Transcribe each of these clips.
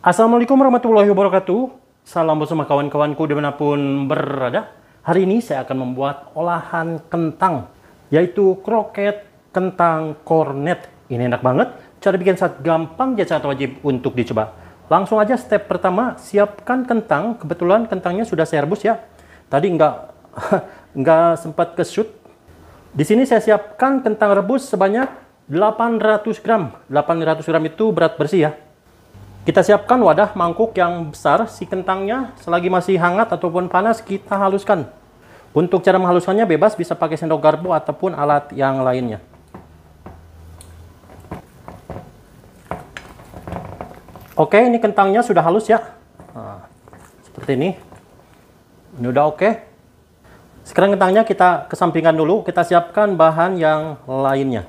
Assalamualaikum warahmatullahi wabarakatuh. Salam buat semua kawan-kawanku dimanapun berada. Hari ini saya akan membuat olahan kentang, yaitu kroket kentang kornet. Ini enak banget. Cara bikin sangat gampang, jadi sangat wajib untuk dicoba. Langsung aja step pertama, siapkan kentang. Kebetulan kentangnya sudah saya rebus ya. Tadi nggak nggak sempat ke shoot. Di sini saya siapkan kentang rebus sebanyak 800 gram. 800 gram itu berat bersih ya. Kita siapkan wadah mangkuk yang besar, si kentangnya selagi masih hangat ataupun panas kita haluskan. Untuk cara menghaluskannya bebas bisa pakai sendok garpu ataupun alat yang lainnya. Oke, ini kentangnya sudah halus ya. Nah, seperti ini. Ini udah oke. Sekarang kentangnya kita kesampingkan dulu, kita siapkan bahan yang lainnya.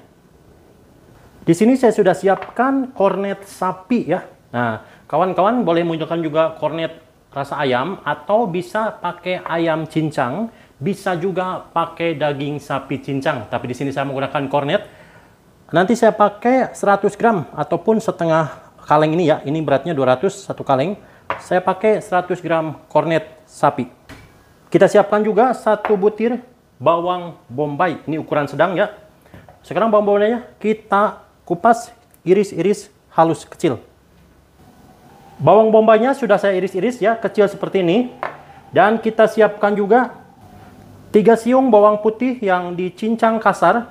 Di sini saya sudah siapkan kornet sapi ya. Nah, kawan-kawan boleh munculkan juga kornet rasa ayam atau bisa pakai ayam cincang, bisa juga pakai daging sapi cincang. Tapi di sini saya menggunakan kornet. Nanti saya pakai 100 gram ataupun setengah kaleng ini ya. Ini beratnya 200 satu kaleng. Saya pakai 100 gram kornet sapi. Kita siapkan juga satu butir bawang bombay. Ini ukuran sedang ya. Sekarang bawang bombaynya kita kupas iris-iris halus kecil. Bawang bombaynya sudah saya iris-iris ya, kecil seperti ini. Dan kita siapkan juga 3 siung bawang putih yang dicincang kasar.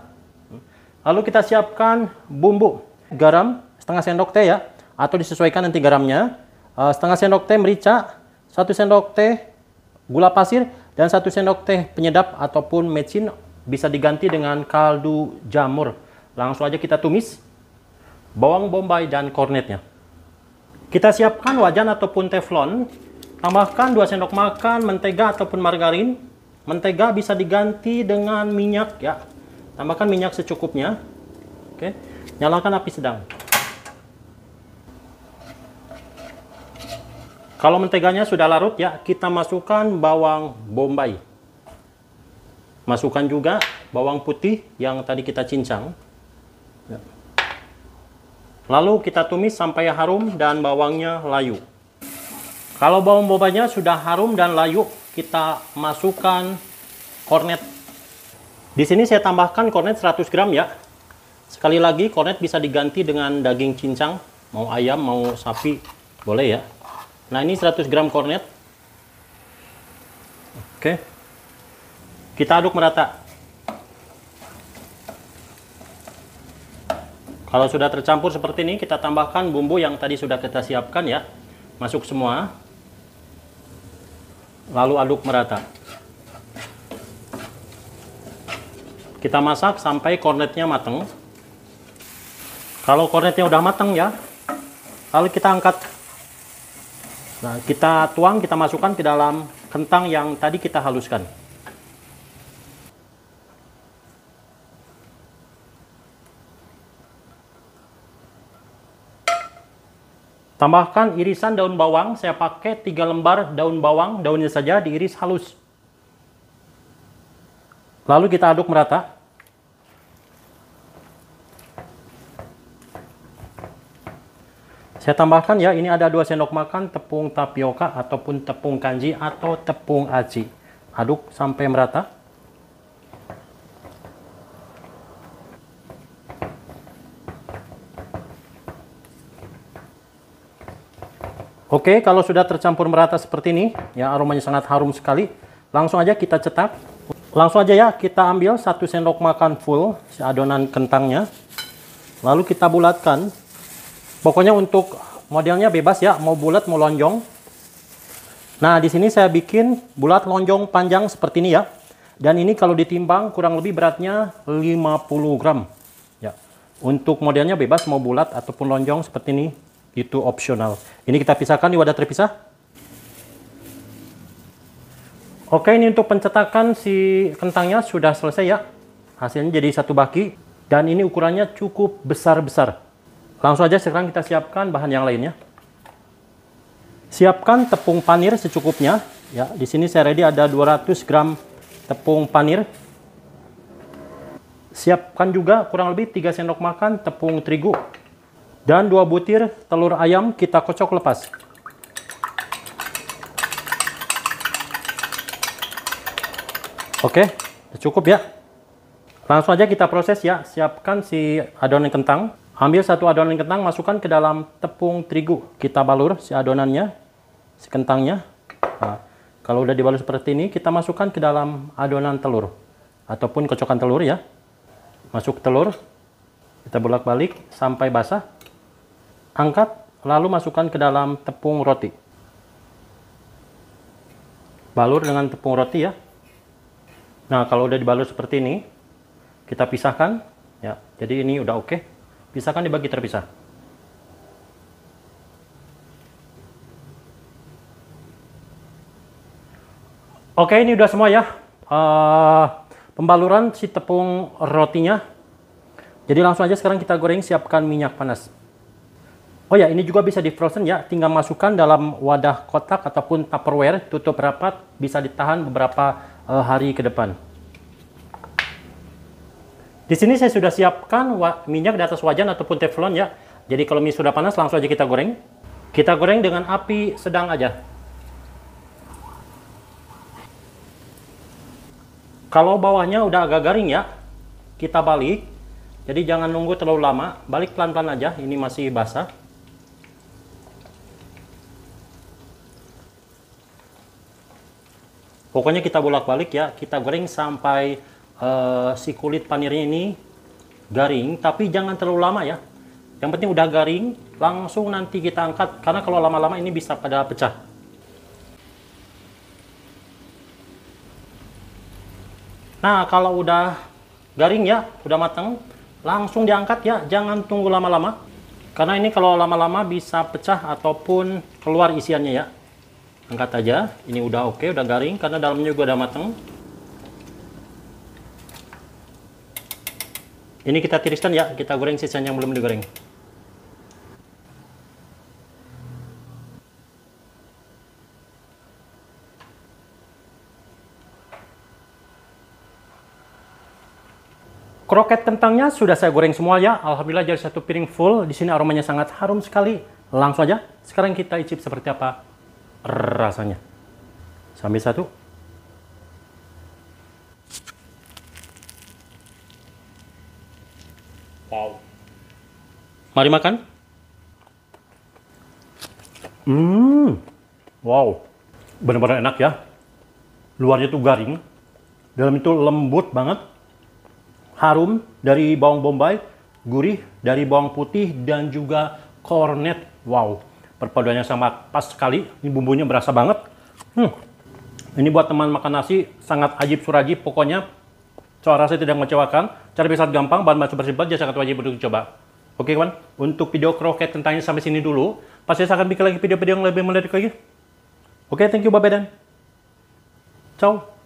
Lalu kita siapkan bumbu garam setengah sendok teh ya, atau disesuaikan nanti garamnya. Eh, setengah sendok teh merica, satu sendok teh gula pasir, dan satu sendok teh penyedap ataupun mecin bisa diganti dengan kaldu jamur. Langsung aja kita tumis bawang bombay dan kornetnya. Kita siapkan wajan ataupun teflon. Tambahkan 2 sendok makan mentega ataupun margarin. Mentega bisa diganti dengan minyak ya. Tambahkan minyak secukupnya. Oke. Nyalakan api sedang. Kalau menteganya sudah larut ya, kita masukkan bawang bombay. Masukkan juga bawang putih yang tadi kita cincang. Lalu kita tumis sampai harum dan bawangnya layu. Kalau bawang bobanya sudah harum dan layu, kita masukkan kornet. Di sini saya tambahkan kornet 100 gram ya. Sekali lagi kornet bisa diganti dengan daging cincang, mau ayam, mau sapi, boleh ya. Nah ini 100 gram kornet. Oke. Kita aduk merata. Kalau sudah tercampur seperti ini, kita tambahkan bumbu yang tadi sudah kita siapkan ya. Masuk semua. Lalu aduk merata. Kita masak sampai kornetnya matang. Kalau kornetnya udah matang ya, lalu kita angkat. Nah, kita tuang, kita masukkan ke dalam kentang yang tadi kita haluskan. Tambahkan irisan daun bawang, saya pakai 3 lembar daun bawang, daunnya saja diiris halus. Lalu kita aduk merata. Saya tambahkan ya, ini ada 2 sendok makan tepung tapioka ataupun tepung kanji atau tepung aci. Aduk sampai merata. Oke, kalau sudah tercampur merata seperti ini, ya aromanya sangat harum sekali. Langsung aja kita cetak. Langsung aja ya, kita ambil satu sendok makan full si adonan kentangnya. Lalu kita bulatkan. Pokoknya untuk modelnya bebas ya, mau bulat mau lonjong. Nah, di sini saya bikin bulat lonjong panjang seperti ini ya. Dan ini kalau ditimbang kurang lebih beratnya 50 gram. Ya. Untuk modelnya bebas mau bulat ataupun lonjong seperti ini itu opsional. Ini kita pisahkan di wadah terpisah. Oke, ini untuk pencetakan si kentangnya sudah selesai ya. Hasilnya jadi satu baki dan ini ukurannya cukup besar-besar. Langsung aja sekarang kita siapkan bahan yang lainnya. Siapkan tepung panir secukupnya. Ya, di sini saya ready ada 200 gram tepung panir. Siapkan juga kurang lebih 3 sendok makan tepung terigu dan dua butir telur ayam kita kocok lepas. Oke, cukup ya. Langsung aja kita proses ya. Siapkan si adonan kentang. Ambil satu adonan kentang, masukkan ke dalam tepung terigu. Kita balur si adonannya, si kentangnya. Nah, kalau udah dibalur seperti ini, kita masukkan ke dalam adonan telur. Ataupun kocokan telur ya. Masuk telur, kita bolak-balik sampai basah. Angkat, lalu masukkan ke dalam tepung roti. Balur dengan tepung roti ya. Nah, kalau udah dibalur seperti ini, kita pisahkan. Ya, jadi ini udah oke. Pisahkan dibagi terpisah. Oke, ini udah semua ya. Uh, pembaluran si tepung rotinya. Jadi langsung aja sekarang kita goreng, siapkan minyak panas. Oh ya, ini juga bisa di frozen ya. Tinggal masukkan dalam wadah kotak ataupun tupperware, tutup rapat, bisa ditahan beberapa uh, hari ke depan. Di sini saya sudah siapkan minyak di atas wajan ataupun teflon ya. Jadi kalau mie sudah panas langsung aja kita goreng. Kita goreng dengan api sedang aja. Kalau bawahnya udah agak garing ya, kita balik. Jadi jangan nunggu terlalu lama, balik pelan-pelan aja, ini masih basah. Pokoknya kita bolak-balik ya, kita goreng sampai uh, si kulit panirnya ini garing, tapi jangan terlalu lama ya. Yang penting udah garing, langsung nanti kita angkat karena kalau lama-lama ini bisa pada pecah. Nah, kalau udah garing ya, udah matang, langsung diangkat ya, jangan tunggu lama-lama. Karena ini kalau lama-lama bisa pecah ataupun keluar isiannya ya angkat aja ini udah oke udah garing karena dalamnya juga udah mateng ini kita tiriskan ya kita goreng sisanya yang belum digoreng Kroket kentangnya sudah saya goreng semua ya. Alhamdulillah jadi satu piring full. Di sini aromanya sangat harum sekali. Langsung aja. Sekarang kita icip seperti apa rasanya sampai satu wow mari makan hmm wow benar-benar enak ya luarnya tuh garing dalam itu lembut banget harum dari bawang bombay gurih dari bawang putih dan juga kornet wow Perpaduannya sama pas sekali, ini bumbunya berasa banget. Hmm. Ini buat teman makan nasi sangat ajib suraji. pokoknya cara saya tidak mengecewakan, cara bisa gampang, bahan bahan super simpel, jadi sangat wajib untuk dicoba. Oke kawan, untuk video kroket tentangnya sampai sini dulu. Pasti saya akan bikin lagi video-video yang lebih menarik lagi. Oke, thank you, bapak dan ciao.